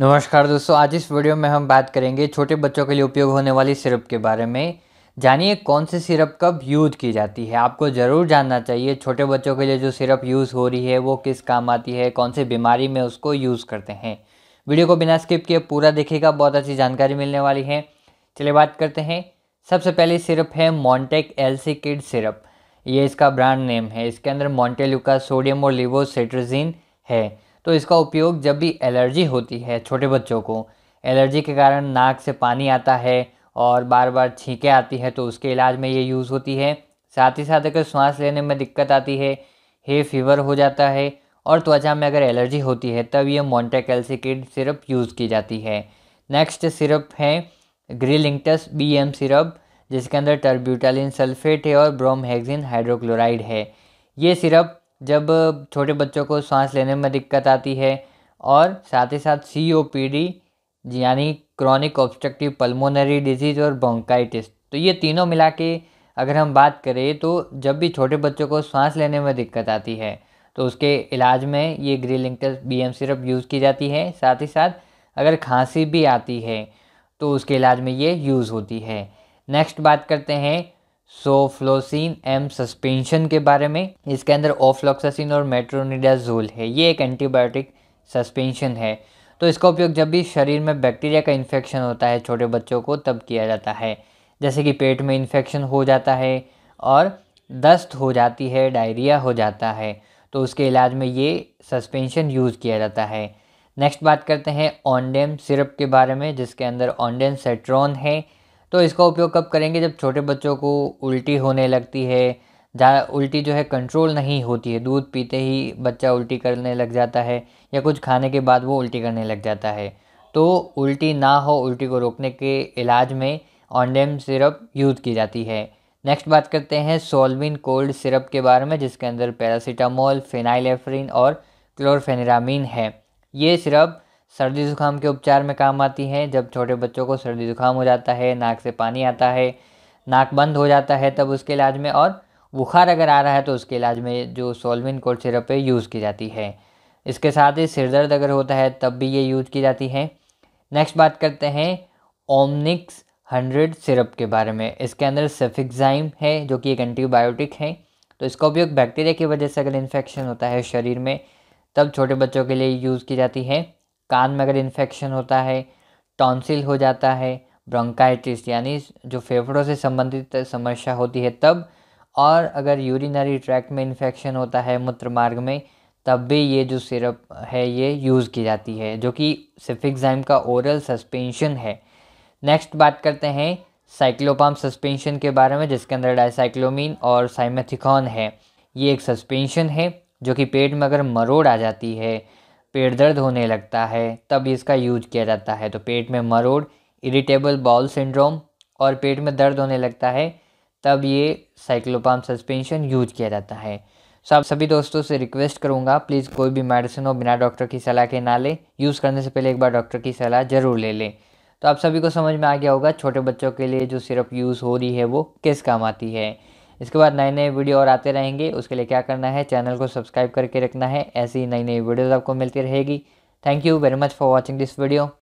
नमस्कार दोस्तों आज इस वीडियो में हम बात करेंगे छोटे बच्चों के लिए उपयोग होने वाली सिरप के बारे में जानिए कौन सी सिरप कब यूज़ की जाती है आपको ज़रूर जानना चाहिए छोटे बच्चों के लिए जो सिरप यूज़ हो रही है वो किस काम आती है कौन सी बीमारी में उसको यूज़ करते हैं वीडियो को बिना स्किप किए पूरा देखेगा बहुत अच्छी जानकारी मिलने वाली है चलिए बात करते हैं सबसे पहली सिरप है मॉन्टेक एलसी किड सिरप ये इसका ब्रांड नेम है इसके अंदर मॉन्टेलुका सोडियम और लिवोसेट्रजीन है तो इसका उपयोग जब भी एलर्जी होती है छोटे बच्चों को एलर्जी के कारण नाक से पानी आता है और बार बार छींकें आती हैं तो उसके इलाज में ये यूज़ होती है साथ ही साथ अगर सांस लेने में दिक्कत आती है हे फीवर हो जाता है और त्वचा में अगर एलर्जी होती है तब ये मोन्टेकैल्सिकिड सिरप यूज़ की जाती है नेक्स्ट सिरप है ग्रीलिंगटस बी एम सिरप जिसके अंदर टर्ब्यूटालिन सल्फेट है और ब्रोमहेक्सिन हाइड्रोक्लोराइड है ये सिरप जब छोटे बच्चों को सांस लेने में दिक्कत आती है और साथ ही साथ सी ओ पी डी यानी क्रॉनिक ऑब्स्ट्रक्टिव पल्मोनरी डिजीज़ और ब्रोंकाइटिस तो ये तीनों मिला के अगर हम बात करें तो जब भी छोटे बच्चों को सांस लेने में दिक्कत आती है तो उसके इलाज में ये ग्री लिंक बी एम सिरप यूज़ की जाती है साथ ही साथ अगर खांसी भी आती है तो उसके इलाज में ये यूज़ होती है नेक्स्ट बात करते हैं सोफ्लोसिन एम सस्पेंशन के बारे में इसके अंदर ओफ्लोक्सासिन और मेट्रोनिडाजोल है ये एक एंटीबायोटिक सस्पेंशन है तो इसका उपयोग जब भी शरीर में बैक्टीरिया का इन्फेक्शन होता है छोटे बच्चों को तब किया जाता है जैसे कि पेट में इन्फेक्शन हो जाता है और दस्त हो जाती है डायरिया हो जाता है तो उसके इलाज में ये सस्पेंशन यूज़ किया जाता है नेक्स्ट बात करते हैं ऑनडेम सिरप के बारे में जिसके अंदर ऑनडेम सेट्रॉन है तो इसका उपयोग कब करेंगे जब छोटे बच्चों को उल्टी होने लगती है जहाँ उल्टी जो है कंट्रोल नहीं होती है दूध पीते ही बच्चा उल्टी करने लग जाता है या कुछ खाने के बाद वो उल्टी करने लग जाता है तो उल्टी ना हो उल्टी को रोकने के इलाज में ऑनडेम सिरप यूज़ की जाती है नेक्स्ट बात करते हैं सोलविन कोल्ड सिरप के बारे में जिसके अंदर पैरासीटामोल फेनाइलेफ्रिन और क्लोरफेनिरामीन है ये सिरप सर्दी ज़ुकाम के उपचार में काम आती हैं जब छोटे बच्चों को सर्दी ज़ुकाम हो जाता है नाक से पानी आता है नाक बंद हो जाता है तब उसके इलाज में और बुखार अगर आ रहा है तो उसके इलाज में जो सोलविन कोल्ड सिरप है यूज़ की जाती है इसके साथ ही सिर दर्द अगर होता है तब भी ये यूज की जाती है नेक्स्ट बात करते हैं ओमनिक्स हंड्रेड सिरप के बारे में इसके अंदर सेफिक्जाइम है जो कि एक एंटीबायोटिक है तो इसका उपयोग बैक्टीरिया की वजह से अगर इन्फेक्शन होता है शरीर में तब छोटे बच्चों के लिए यूज़ की जाती है कान में अगर इन्फेक्शन होता है टॉन्सिल हो जाता है ब्रोंकाइटिस यानी जो फेफड़ों से संबंधित समस्या होती है तब और अगर यूरिनरी ट्रैक में इन्फेक्शन होता है मूत्र मार्ग में तब भी ये जो सिरप है ये यूज़ की जाती है जो कि सिफिक्जाइम का ओरल सस्पेंशन है नेक्स्ट बात करते हैं साइक्लोपाम सस्पेंशन के बारे में जिसके अंदर डाइसाइक्लोमीन और साइमेथिकॉन है ये एक सस्पेंशन है जो कि पेट में अगर मरोड़ आ जाती है पेट दर्द होने लगता है तब इसका यूज किया जाता है तो पेट में मरोड़ इरिटेबल बाउल सिंड्रोम और पेट में दर्द होने लगता है तब ये साइक्लोपाम सस्पेंशन यूज किया जाता है सो आप सभी दोस्तों से रिक्वेस्ट करूँगा प्लीज़ कोई भी मेडिसिन हो बिना डॉक्टर की सलाह के ना ले यूज़ करने से पहले एक बार डॉक्टर की सलाह ज़रूर ले लें तो आप सभी को समझ में आ गया होगा छोटे बच्चों के लिए जो सिरप यूज़ हो रही है वो किस काम आती है इसके बाद नए नए वीडियो और आते रहेंगे उसके लिए क्या करना है चैनल को सब्सक्राइब करके रखना है ऐसी नई नई वीडियोज़ आपको मिलती रहेगी thank you very much for watching this video